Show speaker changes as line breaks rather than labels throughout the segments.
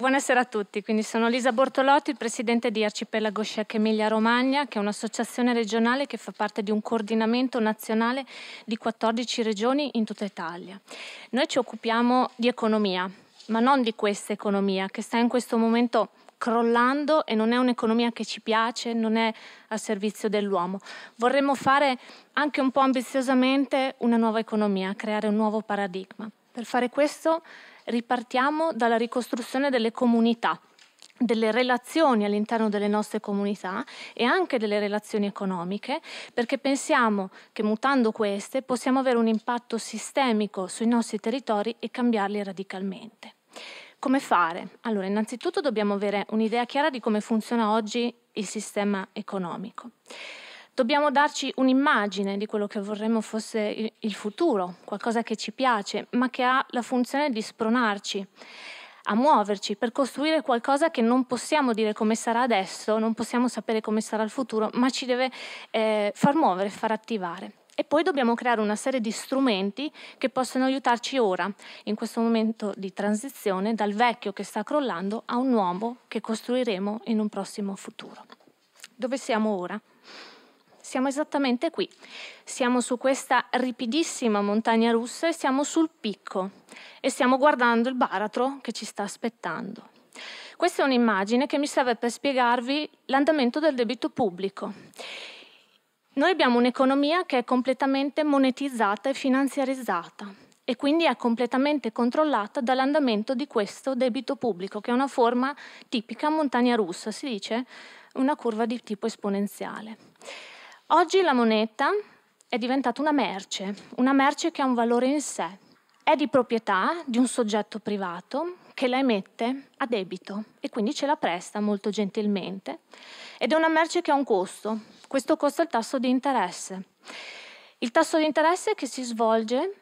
Buonasera a tutti, quindi sono Lisa Bortolotti, presidente di Arcipelago Sciac Emilia Romagna, che è un'associazione regionale che fa parte di un coordinamento nazionale di 14 regioni in tutta Italia. Noi ci occupiamo di economia, ma non di questa economia che sta in questo momento crollando e non è un'economia che ci piace, non è al servizio dell'uomo. Vorremmo fare anche un po' ambiziosamente una nuova economia, creare un nuovo paradigma. Per fare questo ripartiamo dalla ricostruzione delle comunità delle relazioni all'interno delle nostre comunità e anche delle relazioni economiche, perché pensiamo che mutando queste possiamo avere un impatto sistemico sui nostri territori e cambiarli radicalmente. Come fare? Allora, innanzitutto dobbiamo avere un'idea chiara di come funziona oggi il sistema economico. Dobbiamo darci un'immagine di quello che vorremmo fosse il futuro, qualcosa che ci piace, ma che ha la funzione di spronarci a muoverci per costruire qualcosa che non possiamo dire come sarà adesso, non possiamo sapere come sarà il futuro, ma ci deve eh, far muovere, far attivare. E poi dobbiamo creare una serie di strumenti che possono aiutarci ora, in questo momento di transizione, dal vecchio che sta crollando a un nuovo che costruiremo in un prossimo futuro. Dove siamo ora? Siamo esattamente qui. Siamo su questa ripidissima montagna russa e siamo sul picco e stiamo guardando il baratro che ci sta aspettando. Questa è un'immagine che mi serve per spiegarvi l'andamento del debito pubblico. Noi abbiamo un'economia che è completamente monetizzata e finanziarizzata e quindi è completamente controllata dall'andamento di questo debito pubblico, che è una forma tipica montagna russa, si dice una curva di tipo esponenziale. Oggi la moneta è diventata una merce, una merce che ha un valore in sé. È di proprietà di un soggetto privato che la emette a debito e quindi ce la presta molto gentilmente. Ed è una merce che ha un costo. Questo costo è il tasso di interesse. Il tasso di interesse che si svolge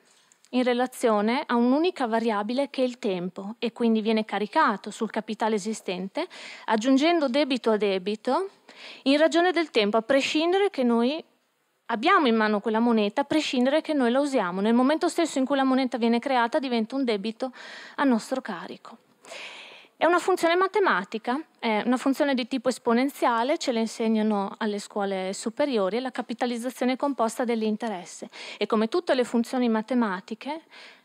in relazione a un'unica variabile che è il tempo e quindi viene caricato sul capitale esistente aggiungendo debito a debito in ragione del tempo, a prescindere che noi abbiamo in mano quella moneta, a prescindere che noi la usiamo. Nel momento stesso in cui la moneta viene creata diventa un debito a nostro carico. È una funzione matematica, è una funzione di tipo esponenziale, ce la insegnano alle scuole superiori, è la capitalizzazione composta dell'interesse e come tutte le funzioni matematiche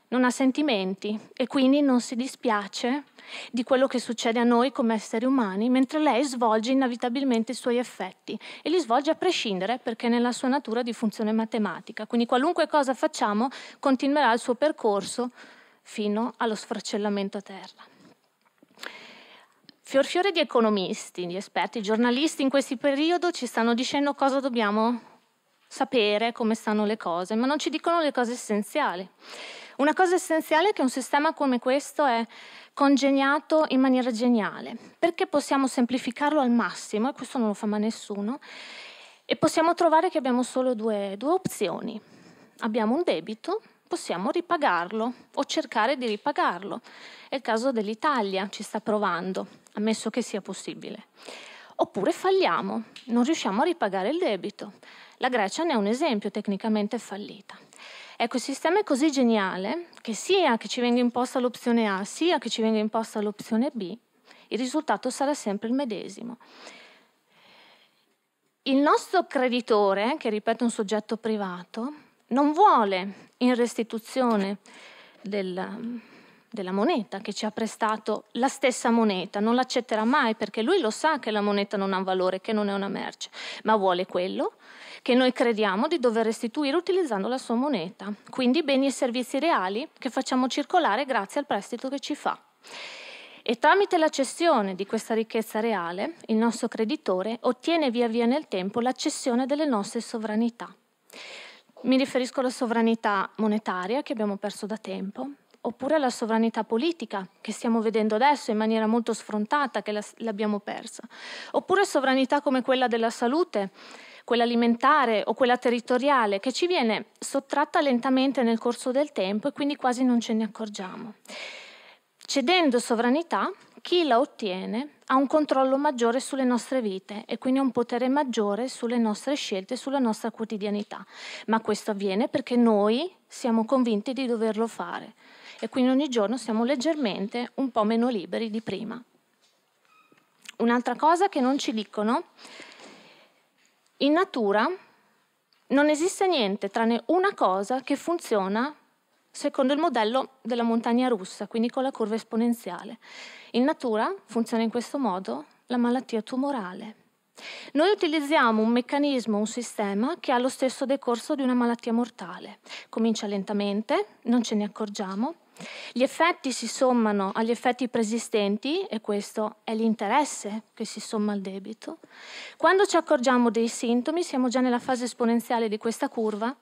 non ha sentimenti e quindi non si dispiace di quello che succede a noi come esseri umani, mentre lei svolge inevitabilmente i suoi effetti e li svolge a prescindere perché è nella sua natura di funzione matematica, quindi qualunque cosa facciamo continuerà il suo percorso fino allo sfracellamento a terra fiorfiore di economisti, di esperti, giornalisti in questo periodo ci stanno dicendo cosa dobbiamo sapere, come stanno le cose, ma non ci dicono le cose essenziali. Una cosa essenziale è che un sistema come questo è congegnato in maniera geniale, perché possiamo semplificarlo al massimo, e questo non lo fa mai nessuno, e possiamo trovare che abbiamo solo due, due opzioni. Abbiamo un debito possiamo ripagarlo o cercare di ripagarlo. È il caso dell'Italia, ci sta provando ammesso che sia possibile. Oppure falliamo, non riusciamo a ripagare il debito. La Grecia ne è un esempio, tecnicamente fallita. Ecco, il sistema è così geniale che sia che ci venga imposta l'opzione A, sia che ci venga imposta l'opzione B, il risultato sarà sempre il medesimo. Il nostro creditore, che ripeto è un soggetto privato, non vuole in restituzione del, della moneta che ci ha prestato la stessa moneta, non l'accetterà mai perché lui lo sa che la moneta non ha valore, che non è una merce, ma vuole quello che noi crediamo di dover restituire utilizzando la sua moneta, quindi beni e servizi reali che facciamo circolare grazie al prestito che ci fa. E tramite la cessione di questa ricchezza reale, il nostro creditore ottiene via via nel tempo la cessione delle nostre sovranità. Mi riferisco alla sovranità monetaria che abbiamo perso da tempo, oppure la sovranità politica, che stiamo vedendo adesso in maniera molto sfrontata, che l'abbiamo persa, oppure sovranità come quella della salute, quella alimentare o quella territoriale, che ci viene sottratta lentamente nel corso del tempo e quindi quasi non ce ne accorgiamo. Cedendo sovranità, chi la ottiene ha un controllo maggiore sulle nostre vite e quindi un potere maggiore sulle nostre scelte, sulla nostra quotidianità. Ma questo avviene perché noi siamo convinti di doverlo fare e quindi ogni giorno siamo leggermente un po' meno liberi di prima. Un'altra cosa che non ci dicono, in natura non esiste niente tranne una cosa che funziona secondo il modello della montagna russa, quindi con la curva esponenziale. In natura funziona in questo modo la malattia tumorale. Noi utilizziamo un meccanismo, un sistema che ha lo stesso decorso di una malattia mortale. Comincia lentamente, non ce ne accorgiamo, gli effetti si sommano agli effetti preesistenti e questo è l'interesse che si somma al debito. Quando ci accorgiamo dei sintomi siamo già nella fase esponenziale di questa curva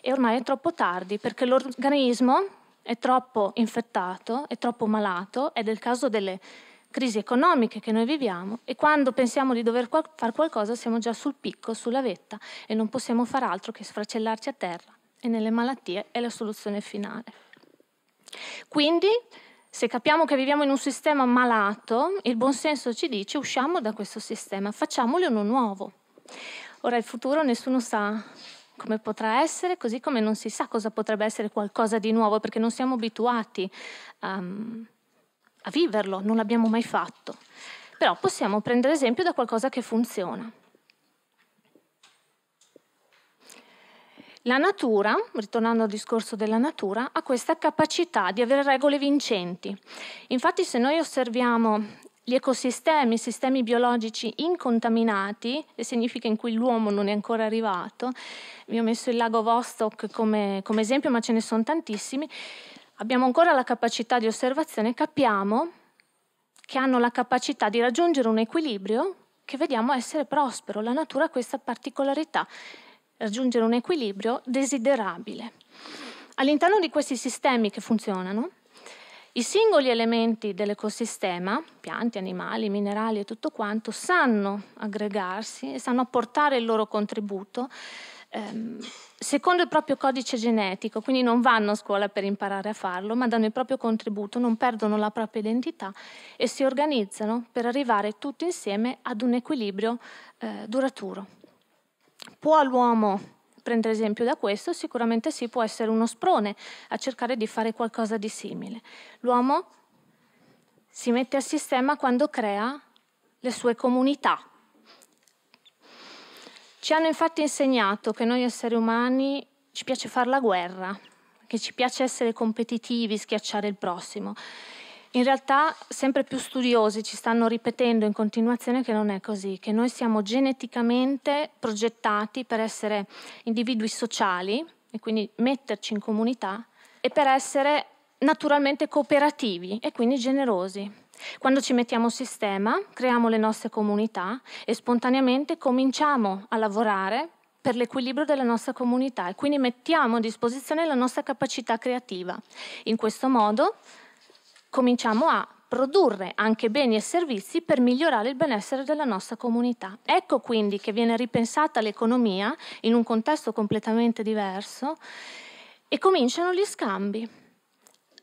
e ormai è troppo tardi perché l'organismo è troppo infettato, è troppo malato è del caso delle crisi economiche che noi viviamo e quando pensiamo di dover qual- fare qualcosa siamo già sul picco, sulla vetta e non possiamo far altro che sfracellarci a terra e nelle malattie è la soluzione finale. Quindi, se capiamo che viviamo in un sistema malato, il buonsenso ci dice usciamo da questo sistema, facciamole uno nuovo. Ora il futuro nessuno sa come potrà essere, così come non si sa cosa potrebbe essere qualcosa di nuovo, perché non siamo abituati um, a viverlo, non l'abbiamo mai fatto. Però possiamo prendere esempio da qualcosa che funziona. La natura, ritornando al discorso della natura, ha questa capacità di avere regole vincenti. Infatti se noi osserviamo gli ecosistemi, i sistemi biologici incontaminati, e significa in cui l'uomo non è ancora arrivato, vi ho messo il lago Vostok come, come esempio, ma ce ne sono tantissimi, abbiamo ancora la capacità di osservazione, capiamo che hanno la capacità di raggiungere un equilibrio che vediamo essere prospero. La natura ha questa particolarità raggiungere un equilibrio desiderabile. All'interno di questi sistemi che funzionano, i singoli elementi dell'ecosistema, piante, animali, minerali e tutto quanto, sanno aggregarsi e sanno apportare il loro contributo ehm, secondo il proprio codice genetico, quindi non vanno a scuola per imparare a farlo, ma danno il proprio contributo, non perdono la propria identità e si organizzano per arrivare tutti insieme ad un equilibrio eh, duraturo. Può l'uomo prendere esempio da questo? Sicuramente sì, può essere uno sprone a cercare di fare qualcosa di simile. L'uomo si mette a sistema quando crea le sue comunità. Ci hanno infatti insegnato che noi esseri umani ci piace fare la guerra, che ci piace essere competitivi, schiacciare il prossimo. In realtà sempre più studiosi ci stanno ripetendo in continuazione che non è così, che noi siamo geneticamente progettati per essere individui sociali e quindi metterci in comunità e per essere naturalmente cooperativi e quindi generosi. Quando ci mettiamo in sistema, creiamo le nostre comunità e spontaneamente cominciamo a lavorare per l'equilibrio della nostra comunità e quindi mettiamo a disposizione la nostra capacità creativa. In questo modo cominciamo a produrre anche beni e servizi per migliorare il benessere della nostra comunità. Ecco quindi che viene ripensata l'economia in un contesto completamente diverso e cominciano gli scambi.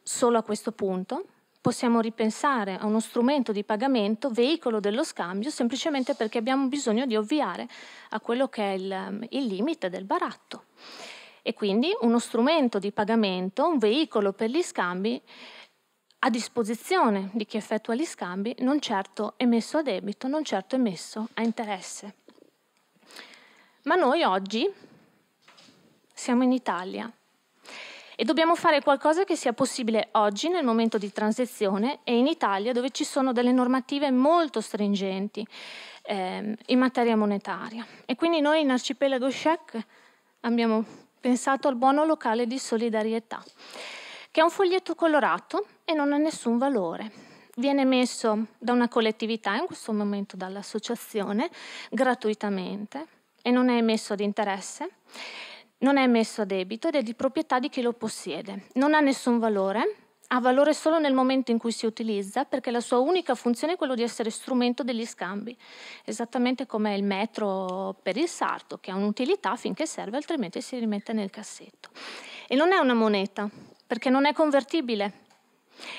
Solo a questo punto possiamo ripensare a uno strumento di pagamento, veicolo dello scambio, semplicemente perché abbiamo bisogno di ovviare a quello che è il, il limite del baratto. E quindi uno strumento di pagamento, un veicolo per gli scambi, a disposizione di chi effettua gli scambi, non certo emesso a debito, non certo emesso a interesse. Ma noi oggi siamo in Italia e dobbiamo fare qualcosa che sia possibile oggi nel momento di transizione e in Italia dove ci sono delle normative molto stringenti eh, in materia monetaria. E quindi noi in Arcipelago Shack abbiamo pensato al buono locale di solidarietà che è un foglietto colorato e non ha nessun valore. Viene messo da una collettività, in questo momento dall'associazione, gratuitamente e non è emesso ad interesse, non è emesso a debito ed è di proprietà di chi lo possiede. Non ha nessun valore, ha valore solo nel momento in cui si utilizza, perché la sua unica funzione è quella di essere strumento degli scambi, esattamente come il metro per il sarto, che ha un'utilità finché serve, altrimenti si rimette nel cassetto. E non è una moneta, perché non è convertibile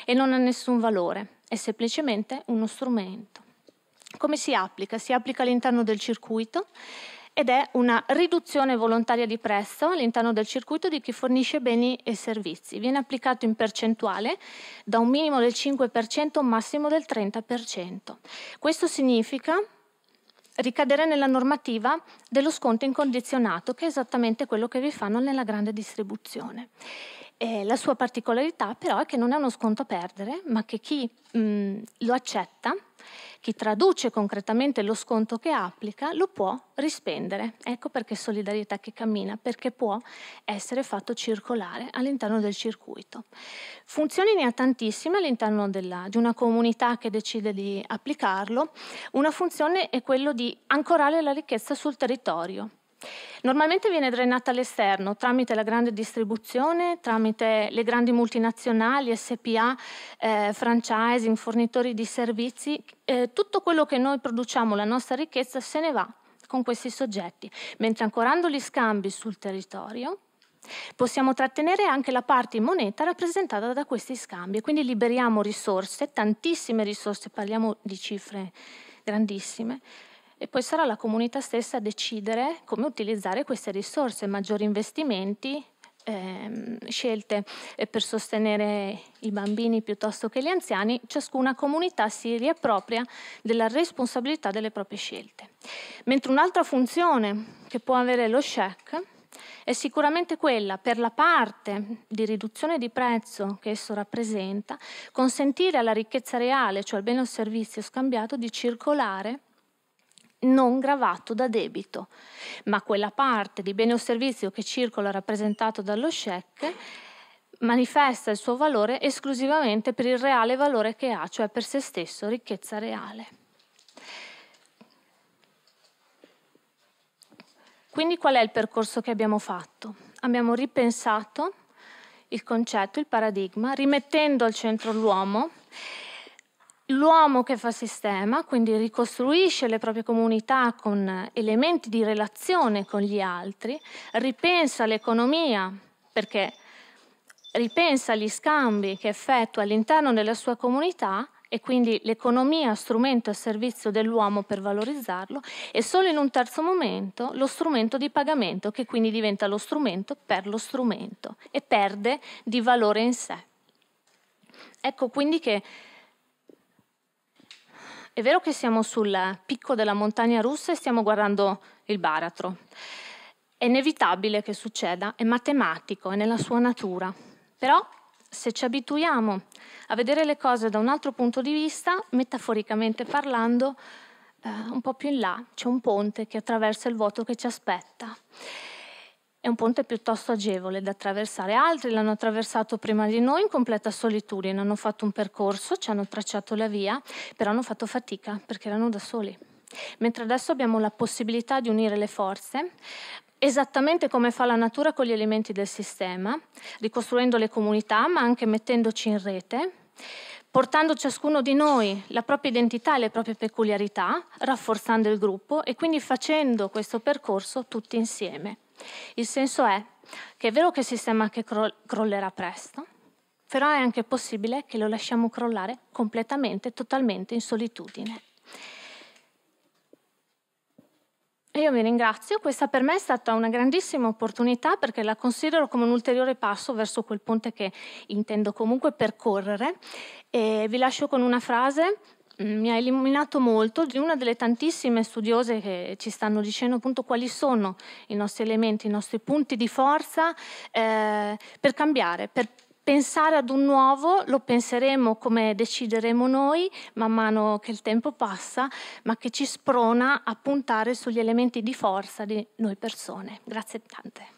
e non ha nessun valore, è semplicemente uno strumento. Come si applica? Si applica all'interno del circuito ed è una riduzione volontaria di prezzo all'interno del circuito di chi fornisce beni e servizi. Viene applicato in percentuale da un minimo del 5% a un massimo del 30%. Questo significa ricadere nella normativa dello sconto incondizionato, che è esattamente quello che vi fanno nella grande distribuzione. Eh, la sua particolarità però è che non è uno sconto a perdere, ma che chi mh, mm, lo accetta, chi traduce concretamente lo sconto che applica, lo può rispendere. Ecco perché solidarietà che cammina, perché può essere fatto circolare all'interno del circuito. Funzioni ne ha tantissime all'interno della, di una comunità che decide di applicarlo. Una funzione è quella di ancorare la ricchezza sul territorio Normalmente viene drenata all'esterno tramite la grande distribuzione, tramite le grandi multinazionali, SPA, eh, franchising, fornitori di servizi. Eh, tutto quello che noi produciamo, la nostra ricchezza, se ne va con questi soggetti, mentre ancorando gli scambi sul territorio possiamo trattenere anche la parte in moneta rappresentata da questi scambi, quindi liberiamo risorse, tantissime risorse, parliamo di cifre grandissime, e poi sarà la comunità stessa a decidere come utilizzare queste risorse, maggiori investimenti, ehm, scelte per sostenere i bambini piuttosto che gli anziani, ciascuna comunità si riappropria della responsabilità delle proprie scelte. Mentre un'altra funzione che può avere lo SHEC è sicuramente quella per la parte di riduzione di prezzo che esso rappresenta, consentire alla ricchezza reale, cioè al bene o servizio scambiato, di circolare non gravato da debito, ma quella parte di bene o servizio che circola rappresentato dallo check manifesta il suo valore esclusivamente per il reale valore che ha, cioè per se stesso, ricchezza reale. Quindi qual è il percorso che abbiamo fatto? Abbiamo ripensato il concetto, il paradigma, rimettendo al centro l'uomo L'uomo che fa sistema, quindi ricostruisce le proprie comunità con elementi di relazione con gli altri, ripensa l'economia, perché ripensa gli scambi che effettua all'interno della sua comunità e quindi l'economia strumento a servizio dell'uomo per valorizzarlo e solo in un terzo momento lo strumento di pagamento che quindi diventa lo strumento per lo strumento e perde di valore in sé. Ecco quindi che è vero che siamo sul picco della montagna russa e stiamo guardando il baratro. È inevitabile che succeda, è matematico, è nella sua natura. Però se ci abituiamo a vedere le cose da un altro punto di vista, metaforicamente parlando, eh, un po' più in là c'è un ponte che attraversa il vuoto che ci aspetta. È un ponte piuttosto agevole da attraversare. Altri l'hanno attraversato prima di noi in completa solitudine, hanno fatto un percorso, ci hanno tracciato la via, però hanno fatto fatica perché erano da soli. Mentre adesso abbiamo la possibilità di unire le forze, esattamente come fa la natura con gli elementi del sistema, ricostruendo le comunità, ma anche mettendoci in rete portando ciascuno di noi la propria identità e le proprie peculiarità, rafforzando il gruppo e quindi facendo questo percorso tutti insieme. Il senso è che è vero che il sistema che crollerà presto, però è anche possibile che lo lasciamo crollare completamente, totalmente in solitudine. io vi ringrazio, questa per me è stata una grandissima opportunità perché la considero come un ulteriore passo verso quel ponte che intendo comunque percorrere. E vi lascio con una frase Mm, mi ha illuminato molto di una delle tantissime studiose che ci stanno dicendo appunto quali sono i nostri elementi, i nostri punti di forza eh, per cambiare, per pensare ad un nuovo, lo penseremo come decideremo noi man mano che il tempo passa, ma che ci sprona a puntare sugli elementi di forza di noi persone. Grazie tante.